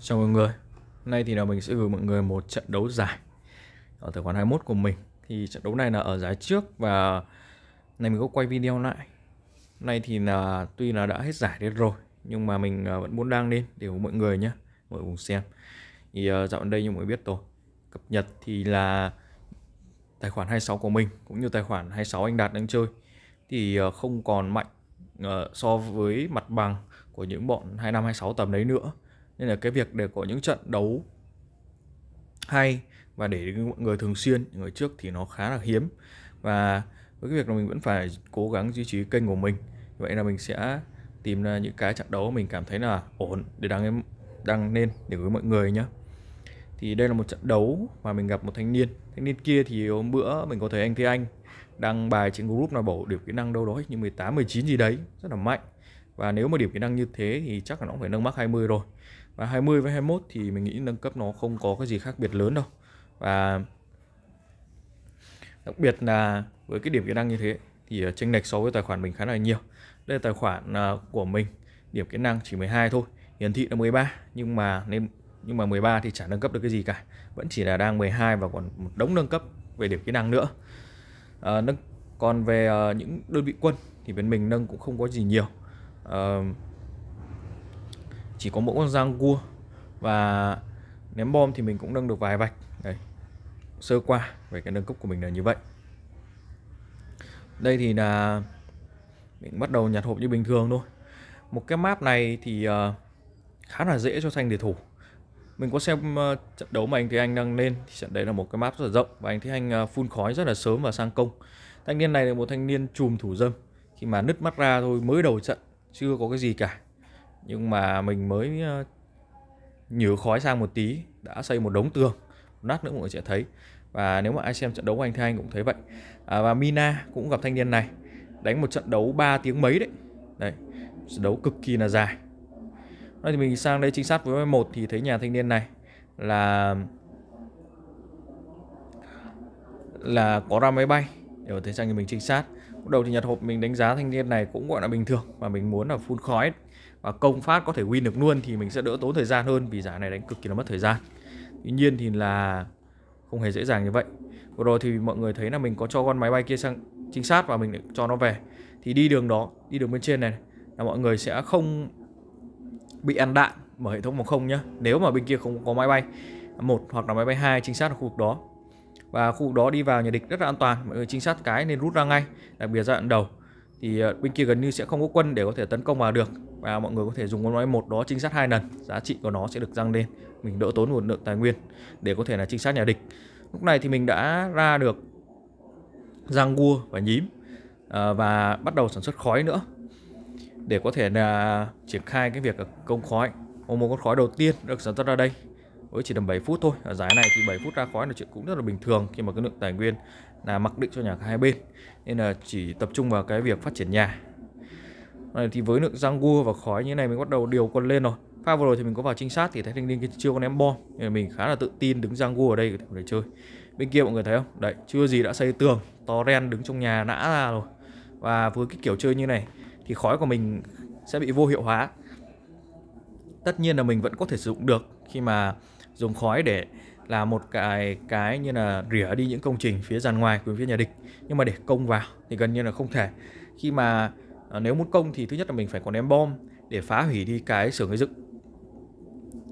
Chào mọi người Hôm nay thì là mình sẽ gửi mọi người một trận đấu giải Ở tài khoản 21 của mình Thì trận đấu này là ở giải trước Và này mình có quay video lại Hôm nay thì là tuy là đã hết giải đến rồi Nhưng mà mình à, vẫn muốn đăng lên để ủng mọi người nhé Mọi người cùng xem Thì à, dạo đây như mọi người biết rồi Cập nhật thì là Tài khoản 26 của mình Cũng như tài khoản 26 anh Đạt đang chơi Thì à, không còn mạnh so với mặt bằng của những bọn 25-26 tầm đấy nữa nên là cái việc để có những trận đấu hay và để mọi người thường xuyên những người trước thì nó khá là hiếm và với cái việc là mình vẫn phải cố gắng duy trì kênh của mình vậy là mình sẽ tìm ra những cái trận đấu mình cảm thấy là ổn để đăng em đăng lên để gửi mọi người nhé thì đây là một trận đấu mà mình gặp một thanh niên thanh niên kia thì hôm bữa mình có thấy anh thế anh đăng bài trên group nào bổ điểm kỹ năng đâu đó như 18 19 gì đấy rất là mạnh và nếu mà điểm kỹ năng như thế thì chắc là nó cũng phải nâng mắc 20 rồi và 20 với 21 thì mình nghĩ nâng cấp nó không có cái gì khác biệt lớn đâu và đặc biệt là với cái điểm kỹ năng như thế thì ờ, chênh lệch so với tài khoản mình khá là nhiều đây là tài khoản ờ, của mình điểm kỹ năng chỉ 12 thôi hiển thị là 13 nhưng mà nên nhưng mà 13 thì chả nâng cấp được cái gì cả vẫn chỉ là đang 12 và còn một đống nâng cấp về điểm kỹ năng nữa à, nâng còn về uh, những đơn vị quân thì bên mình nâng cũng không có gì nhiều chỉ có mỗi con răng cua và ném bom thì mình cũng nâng được vài vạch đây sơ qua về cái nâng cấp của mình là như vậy đây thì là mình bắt đầu nhặt hộp như bình thường thôi một cái map này thì ờ, khá là dễ cho thanh để thủ mình có xem ờ, trận đấu mà anh Thế Anh đang lên thì trận đấy là một cái map rất là rộng và anh thấy Anh uh, phun khói rất là sớm và sang công thanh niên này là một thanh niên chùm thủ dâm khi mà nứt mắt ra thôi mới đầu trận chưa có cái gì cả nhưng mà mình mới ờ, nhử khói sang một tí đã xây một đống tường nát nữa mọi người sẽ thấy và nếu mà ai xem trận đấu của anh thì anh cũng thấy vậy à, và Mina cũng gặp thanh niên này đánh một trận đấu 3 tiếng mấy đấy đấy trận đấu cực kỳ là dài Nói thì mình sang đây chính xác với một thì thấy nhà thanh niên này là là có ra máy bay để vào thế trang như mình trinh sát lúc đầu thì nhật hộp mình đánh giá thanh niên này cũng gọi là bình thường và mình muốn là phun khói và công phát có thể win được luôn thì mình sẽ đỡ tốn thời gian hơn vì giả này đánh cực kỳ là mất thời gian tuy nhiên thì là không hề dễ dàng như vậy vừa rồi thì mọi người thấy là mình có cho con máy bay kia sang trinh sát và mình cho nó về thì đi đường đó đi đường bên trên này là mọi người sẽ không bị ăn đạn mở hệ thống phòng không nhá nếu mà bên kia không có máy bay một hoặc là máy bay hai trinh sát ở khu vực đó và khu vực đó đi vào nhà địch rất là an toàn mọi người trinh sát cái nên rút ra ngay đặc biệt giai đoạn đầu thì ờ, bên kia gần như sẽ không có quân để có thể tấn công vào được và mọi người có thể dùng con máy một đó trinh sát hai lần giá trị của nó sẽ được tăng lên mình đỡ tốn nguồn lượng tài nguyên để có thể là trinh sát nhà địch lúc này thì mình đã ra được giang gua và nhím ờ, và bắt đầu sản xuất khói nữa để có thể là triển khai cái việc công khói một con khói đầu tiên được sản xuất ra đây với chỉ tầm 7 phút thôi ở giải này thì 7 phút ra khói là chuyện cũng rất là bình thường khi mà cái lượng tài nguyên là mặc định cho nhà hai bên nên là chỉ tập trung vào cái việc phát triển nhà này thì với lượng răng gua và khói như này mình bắt đầu điều quân lên rồi pha vừa rồi thì mình có vào trinh sát thì thấy thanh niên chưa có ném bom nên là mình khá là tự tin đứng răng gua ở đây để chơi bên kia mọi người thấy không đấy chưa gì đã xây tường to ren đứng trong nhà nã ra rồi và với cái kiểu chơi như này thì khói của mình sẽ bị vô hiệu hóa tất nhiên là mình vẫn có thể sử dụng được khi mà dùng khói để là một cái cái như là rỉa đi những công trình phía dàn ngoài của phía nhà địch nhưng mà để công vào thì gần như là không thể khi mà à, nếu muốn công thì thứ nhất là mình phải có ném bom để phá hủy đi cái xưởng xây dựng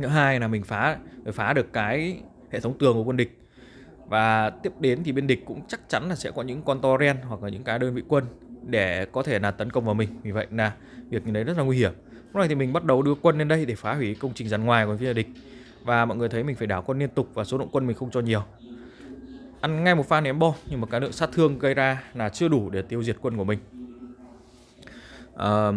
thứ hai là mình phá phải phá được cái hệ thống tường của quân địch và tiếp đến thì bên địch cũng chắc chắn là sẽ có những con toren hoặc là những cái đơn vị quân để có thể là tấn công vào mình vì vậy là việc như đấy rất là nguy hiểm lúc này thì mình bắt đầu đưa quân lên đây để phá hủy công trình dàn ngoài của phía địch và mọi người thấy mình phải đảo quân liên tục và số lượng quân mình không cho nhiều ăn ngay một pha ném bom nhưng mà cái lượng sát thương gây ra là chưa đủ để tiêu diệt quân của mình à,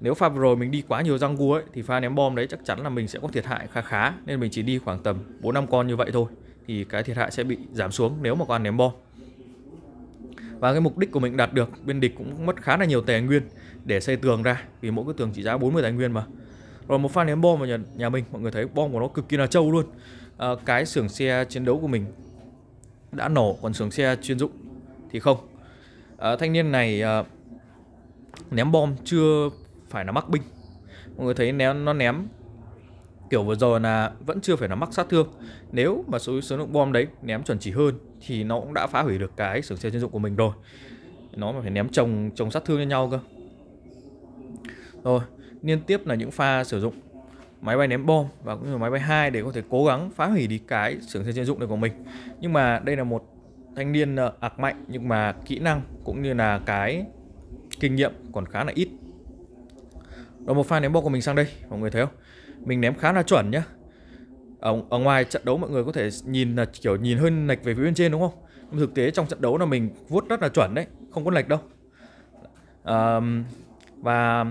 nếu pha vừa rồi mình đi quá nhiều răng cua ấy thì pha ném bom đấy chắc chắn là mình sẽ có thiệt hại khá khá nên mình chỉ đi khoảng tầm 4 năm con như vậy thôi thì cái thiệt hại sẽ bị giảm xuống nếu mà con ném bom và cái mục đích của mình đạt được bên địch cũng mất khá là nhiều tài nguyên để xây tường ra vì mỗi cái tường chỉ giá 40 tài nguyên mà rồi một pha ném bom vào nhà, nhà mình Mọi người thấy bom của nó cực kỳ là trâu luôn à, Cái xưởng xe chiến đấu của mình Đã nổ còn xưởng xe chuyên dụng Thì không à, Thanh niên này à, Ném bom chưa phải là mắc binh Mọi người thấy ném, nó ném Kiểu vừa rồi là vẫn chưa phải là mắc sát thương Nếu mà số số lượng bom đấy ném chuẩn chỉ hơn Thì nó cũng đã phá hủy được cái xưởng xe chuyên dụng của mình rồi Nó mà phải ném chồng chồng sát thương lên nhau cơ rồi liên tiếp là những pha sử dụng máy bay ném bom và cũng như máy bay hai để có thể cố gắng phá hủy đi cái xưởng xe chuyên dụng này của mình nhưng mà đây là một thanh niên ờ, ạc mạnh nhưng mà kỹ năng cũng như là cái kinh nghiệm còn khá là ít rồi một pha ném bom của mình sang đây mọi người thấy không mình ném khá là chuẩn nhá ở, ở ngoài trận đấu mọi người có thể nhìn là kiểu nhìn hơi lệch về phía bên trên đúng không nhưng thực tế trong trận đấu là mình vuốt rất là chuẩn đấy không có lệch đâu à, và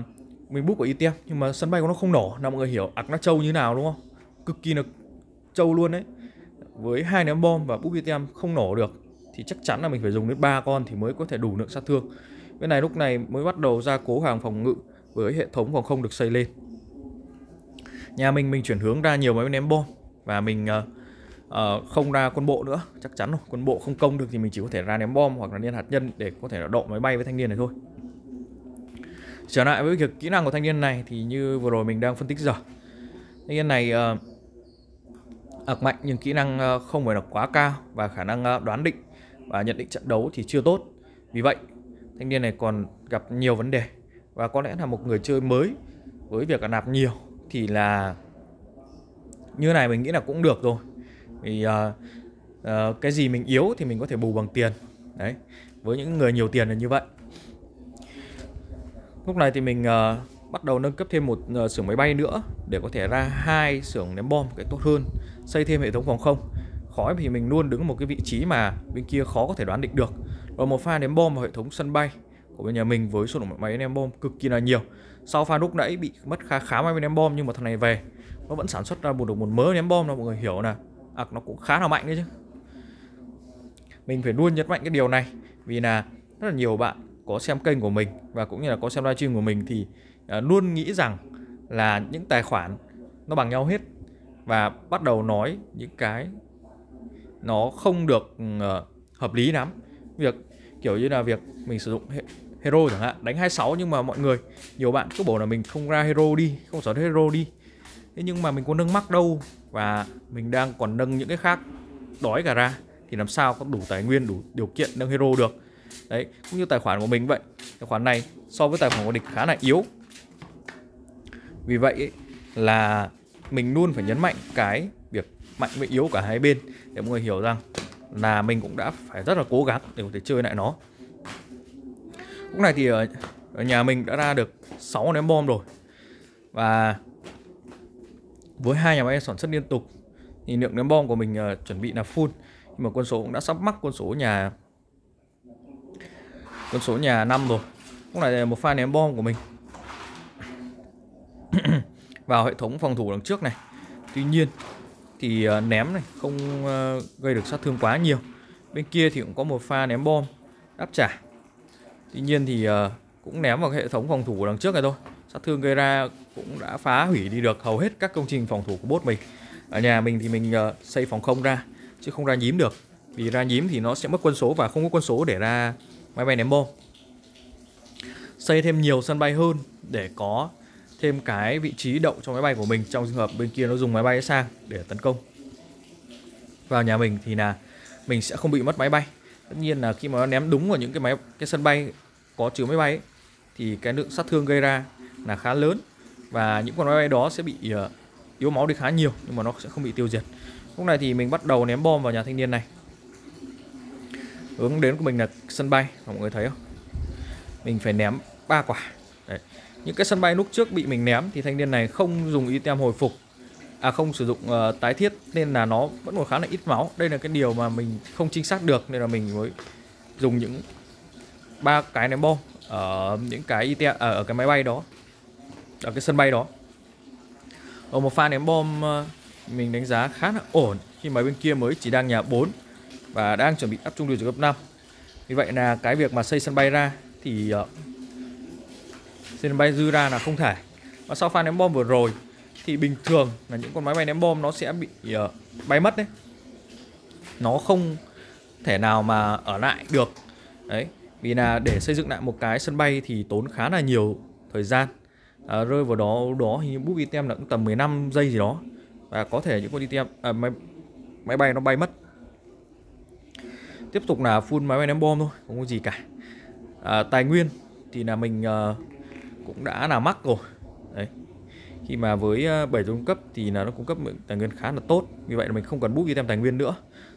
mình book của ITM e nhưng mà sân bay của nó không nổ nào mọi người hiểu ạc nó trâu như nào đúng không cực kỳ là trâu luôn đấy với hai ném bom và book ITM e không nổ được thì chắc chắn là mình phải dùng đến ba con thì mới có thể đủ lượng sát thương cái này lúc này mới bắt đầu ra cố hàng phòng ngự với hệ thống phòng không được xây lên nhà mình mình chuyển hướng ra nhiều máy ném bom và mình uh, uh, không ra quân bộ nữa chắc chắn rồi quân bộ không công được thì mình chỉ có thể ra ném bom hoặc là liên hạt nhân để có thể là độ máy bay với thanh niên này thôi Trở lại với việc kỹ năng của thanh niên này thì như vừa rồi mình đang phân tích rồi. Thanh niên này uh, mạnh nhưng kỹ năng uh, không phải là quá cao và khả năng uh, đoán định và nhận định trận đấu thì chưa tốt. Vì vậy, thanh niên này còn gặp nhiều vấn đề và có lẽ là một người chơi mới với việc là nạp nhiều thì là như này mình nghĩ là cũng được rồi. Vì uh, uh, cái gì mình yếu thì mình có thể bù bằng tiền. Đấy, với những người nhiều tiền là như vậy lúc này thì mình uh, bắt đầu nâng cấp thêm một uh, xưởng máy bay nữa để có thể ra hai xưởng ném bom cái tốt hơn xây thêm hệ thống phòng không khói thì mình luôn đứng một cái vị trí mà bên kia khó có thể đoán định được rồi một pha ném bom vào hệ thống sân bay của bên nhà mình với số lượng máy ném bom cực kỳ là nhiều sau pha lúc nãy bị mất khá khá máy ném bom nhưng mà thằng này về nó vẫn sản xuất ra một được một mớ ném bom đâu mọi người hiểu nè à, nó cũng khá là mạnh đấy chứ mình phải luôn nhấn mạnh cái điều này vì là rất là nhiều bạn có xem kênh của mình và cũng như là có xem livestream của mình thì à, luôn nghĩ rằng là những tài khoản nó bằng nhau hết và bắt đầu nói những cái nó không được ừ, ờ, hợp lý lắm việc kiểu như là việc mình sử dụng hero chẳng hạn đánh 26 nhưng mà mọi người nhiều bạn cứ bảo là mình không ra hero đi không sở hero đi thế nhưng mà mình có nâng mắc đâu và mình đang còn nâng những cái khác đói cả ra thì làm sao có đủ tài nguyên đủ điều kiện nâng hero được đấy cũng như tài khoản của mình vậy tài khoản này so với tài khoản của địch khá là yếu vì vậy ấy, là mình luôn phải nhấn mạnh cái việc mạnh với yếu cả hai bên để mọi người hiểu rằng là mình cũng đã phải rất là cố gắng để có thể chơi lại nó lúc này thì ở nhà mình đã ra được 6 ném bom rồi và với hai nhà máy sản xuất liên tục thì lượng ném bom của mình uh, chuẩn bị là full nhưng mà quân số cũng đã sắp mắc quân số nhà con số nhà 5 rồi cũng này là một pha ném bom của mình Vào hệ thống phòng thủ đằng trước này Tuy nhiên thì ờ, ném này không ờ, gây được sát thương quá nhiều Bên kia thì cũng có một pha ném bom đáp trả Tuy nhiên thì ờ, cũng ném vào hệ thống phòng thủ đằng trước này thôi Sát thương gây ra cũng đã phá hủy đi được hầu hết các công trình phòng thủ của bot mình Ở nhà mình thì mình xây phòng không ra chứ không ra nhím được Vì ra nhím thì nó sẽ mất quân số và không có quân số để ra máy bay ném bom xây thêm nhiều sân bay hơn để có thêm cái vị trí đậu cho máy bay của mình trong trường hợp bên kia nó dùng máy bay sang để tấn công vào nhà mình thì là mình sẽ không bị mất máy bay tất nhiên là khi mà nó ném đúng vào những cái máy cái sân bay có chứa máy bay ấy, thì cái lượng sát thương gây ra là khá lớn và những con máy bay đó sẽ bị ờ, yếu máu đi khá nhiều nhưng mà nó sẽ không bị tiêu diệt lúc này thì mình bắt đầu ném bom vào nhà thanh niên này hướng đến của mình là sân bay mọi người thấy không mình phải ném ba quả Đấy. những cái sân bay lúc trước bị mình ném thì thanh niên này không dùng item hồi phục à không sử dụng uh, tái thiết nên là nó vẫn còn khá là ít máu đây là cái điều mà mình không chính xác được nên là mình mới dùng những ba cái ném bom ở những cái item ờ, ở, cái máy bay đó ở cái sân bay đó ở một pha ném bom ờ, mình đánh giá khá là ổn khi mà bên kia mới chỉ đang nhà 4 và đang chuẩn bị áp trung điều cho cấp 5 Vì vậy là cái việc mà xây sân bay ra thì ờ, sân bay dư ra là không thể và sau pha ném bom vừa rồi thì bình thường là những con máy bay ném bom nó sẽ bị ờ, bay mất đấy nó không thể nào mà ở lại được đấy vì là để xây dựng lại một cái sân bay thì tốn khá là nhiều thời gian à, rơi vào đó đó hình như bút item là cũng tầm 15 giây gì đó và có thể những con item à, máy, máy bay nó bay mất tiếp tục là full máy bay ném bom thôi không có gì cả à, tài nguyên thì là mình uh, cũng đã là mắc rồi đấy khi mà với 7 ờ, cung cấp thì là nó cung cấp tài nguyên khá là tốt vì vậy là mình không cần bút đi thêm tài nguyên nữa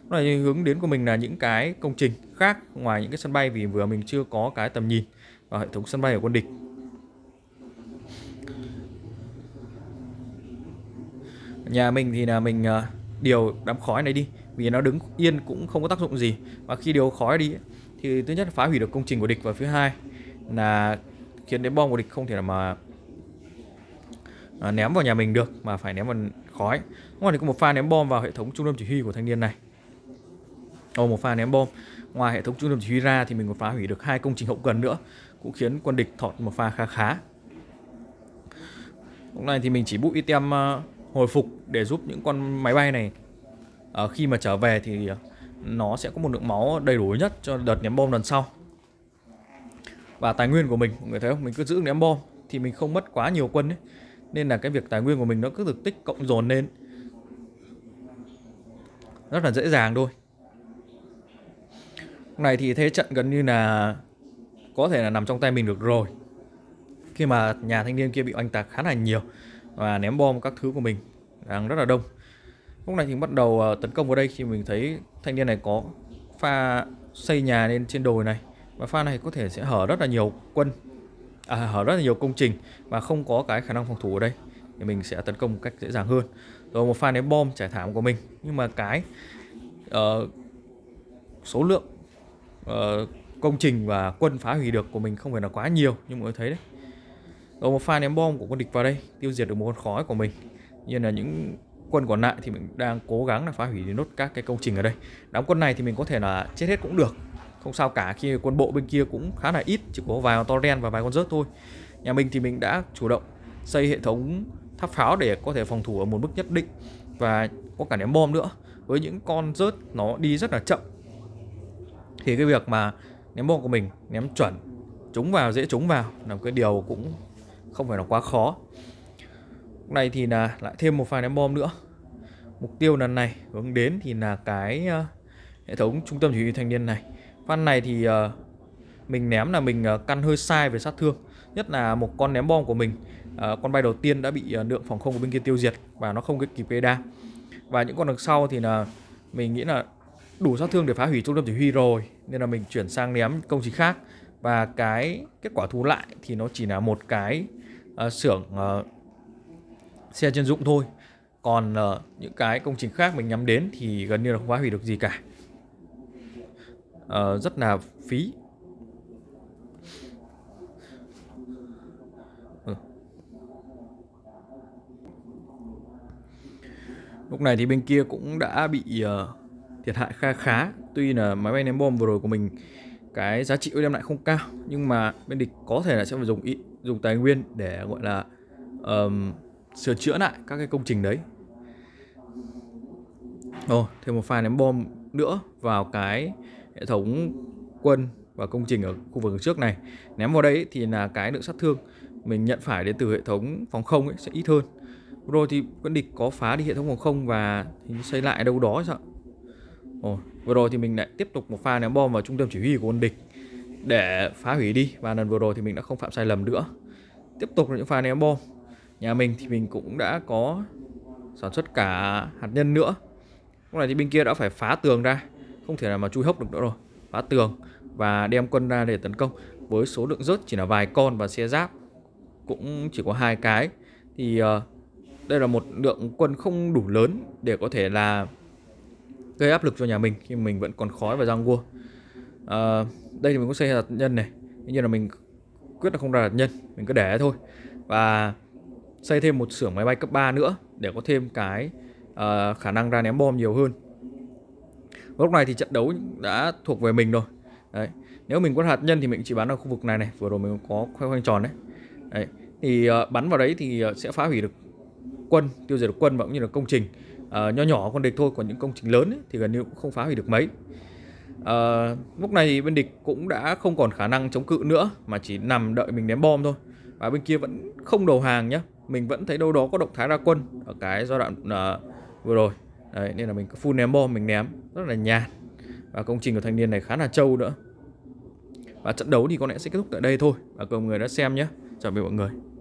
nó là hướng đến của mình là những cái công trình khác ngoài những cái sân bay vì vừa mình chưa có cái tầm nhìn và hệ thống sân bay ở quân địch nhà mình thì là mình ờ, điều đám khói này đi vì nó đứng yên cũng không có tác dụng gì và khi điều khói đi thì thứ nhất là phá hủy được công trình của địch và thứ hai là khiến đến bom của địch không thể nào mà à, ném vào nhà mình được mà phải ném vào khói ngoài thì có một pha ném bom vào hệ thống trung tâm chỉ huy của thanh niên này ô một pha ném bom ngoài hệ thống trung tâm chỉ huy ra thì mình còn phá hủy được hai công trình hậu cần nữa cũng khiến quân địch thọt một pha khá khá lúc này thì mình chỉ bút item à, hồi phục để giúp những con máy bay này à, khi mà trở về thì ờ, nó sẽ có một lượng máu đầy đủ nhất cho đợt ném bom lần sau và tài nguyên của mình mọi người thấy không mình cứ giữ ném bom thì mình không mất quá nhiều quân ấy. nên là cái việc tài nguyên của mình nó cứ được tích cộng dồn lên rất là dễ dàng thôi lúc này thì thế trận gần như là có thể là nằm trong tay mình được rồi khi mà nhà thanh niên kia bị oanh tạc khá là nhiều và ném bom các thứ của mình đang rất là đông lúc này thì bắt đầu ờ, tấn công vào đây khi mình thấy thanh niên này có pha xây nhà lên trên đồi này và pha này có thể sẽ hở rất là nhiều quân à, hở rất là nhiều công trình và không có cái khả năng phòng thủ ở đây thì mình sẽ tấn công một cách dễ dàng hơn rồi một pha ném bom trải thảm của mình nhưng mà cái uh, số lượng uh, công trình và quân phá hủy được của mình không phải là quá nhiều nhưng mọi người thấy đấy rồi một pha ném bom của quân địch vào đây tiêu diệt được một con khói của mình như là những quân còn lại thì mình đang cố gắng là phá hủy nốt các cái công trình ở đây đám quân này thì mình có thể là chết hết cũng được không sao cả khi quân bộ bên kia cũng khá là ít chỉ có vài con torren và vài con rớt thôi nhà mình thì mình đã chủ động xây hệ thống tháp pháo để có thể phòng thủ ở một mức nhất định và có cả ném bom nữa với những con rớt nó đi rất là chậm thì cái việc mà ném bom của mình ném chuẩn trúng vào dễ trúng vào là một cái điều cũng không phải là quá khó này thì là lại thêm một file ném bom nữa Mục tiêu lần này hướng đến thì là cái uh, hệ thống trung tâm chỉ huy thanh niên này Phan này thì uh, mình ném là mình uh, căn hơi sai về sát thương Nhất là một con ném bom của mình uh, Con bay đầu tiên đã bị uh, lượng phòng không của bên kia tiêu diệt Và nó không kịp gây đa Và những con đằng sau thì là mình nghĩ là đủ sát thương để phá hủy trung tâm chỉ huy rồi Nên là mình chuyển sang ném công trình khác Và cái kết quả thu lại thì nó chỉ là một cái uh, xưởng uh, xe chuyên dụng thôi còn uh, những cái công trình khác mình nhắm đến thì gần như là không phá hủy được gì cả uh, rất là phí ừ. lúc này thì bên kia cũng đã bị uh, thiệt hại kha khá tuy là máy bay ném bom vừa rồi của mình cái giá trị đem lại không cao nhưng mà bên địch có thể là sẽ phải dùng ý, dùng tài nguyên để gọi là um, sửa chữa lại các cái công trình đấy Ồ, oh, thêm một pha ném bom nữa vào cái hệ thống quân và công trình ở khu vực trước này ném vào đấy thì là cái lượng sát thương mình nhận phải đến từ hệ thống phòng không ấy sẽ ít hơn rồi thì quân địch có phá đi hệ thống phòng không và xây lại đâu đó sao Ồ, vừa rồi thì mình lại tiếp tục một pha ném bom vào trung tâm chỉ huy của quân địch để phá hủy đi và lần vừa rồi thì mình đã không phạm sai lầm nữa tiếp tục là những pha ném bom nhà mình thì mình cũng đã có sản xuất cả hạt nhân nữa lúc này thì bên kia đã phải phá tường ra không thể nào mà chui hốc được nữa rồi phá tường và đem quân ra để tấn công với số lượng rớt chỉ là vài con và xe giáp cũng chỉ có hai cái thì ờ, đây là một lượng quân không đủ lớn để có thể là gây áp lực cho nhà mình khi mình vẫn còn khói và giang vua à, đây thì mình cũng xây hạt nhân này nhưng là mình quyết là không ra hạt nhân mình cứ để thôi và xây thêm một xưởng máy bay cấp 3 nữa để có thêm cái uh, khả năng ra ném bom nhiều hơn lúc này thì trận đấu đã thuộc về mình rồi đấy. nếu mình quân hạt nhân thì mình chỉ bắn ở khu vực này này vừa rồi mình có khoanh khoanh tròn đấy, đấy. thì uh, bắn vào đấy thì uh, sẽ phá hủy được quân tiêu diệt được quân và cũng như là công trình uh, nho nhỏ con địch thôi còn những công trình lớn ấy, thì gần như cũng không phá hủy được mấy uh, lúc này bên địch cũng đã không còn khả năng chống cự nữa mà chỉ nằm đợi mình ném bom thôi và bên kia vẫn không đầu hàng nhé mình vẫn thấy đâu đó có động thái ra quân ở cái giai đoạn uh, vừa rồi Đấy, nên là mình cứ full ném bom mình ném rất là nhàn và công trình của thanh niên này khá là trâu nữa và trận đấu thì có lẽ sẽ kết thúc tại đây thôi và cầu người đã xem nhé chào mừng mọi người